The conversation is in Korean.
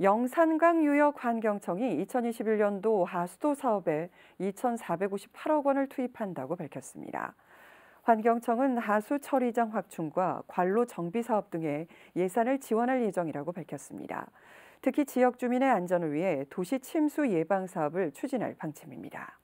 영산강 유역 환경청이 2021년도 하수도 사업에 2,458억 원을 투입한다고 밝혔습니다. 환경청은 하수 처리장 확충과 관로 정비 사업 등에 예산을 지원할 예정이라고 밝혔습니다. 특히 지역 주민의 안전을 위해 도시 침수 예방 사업을 추진할 방침입니다.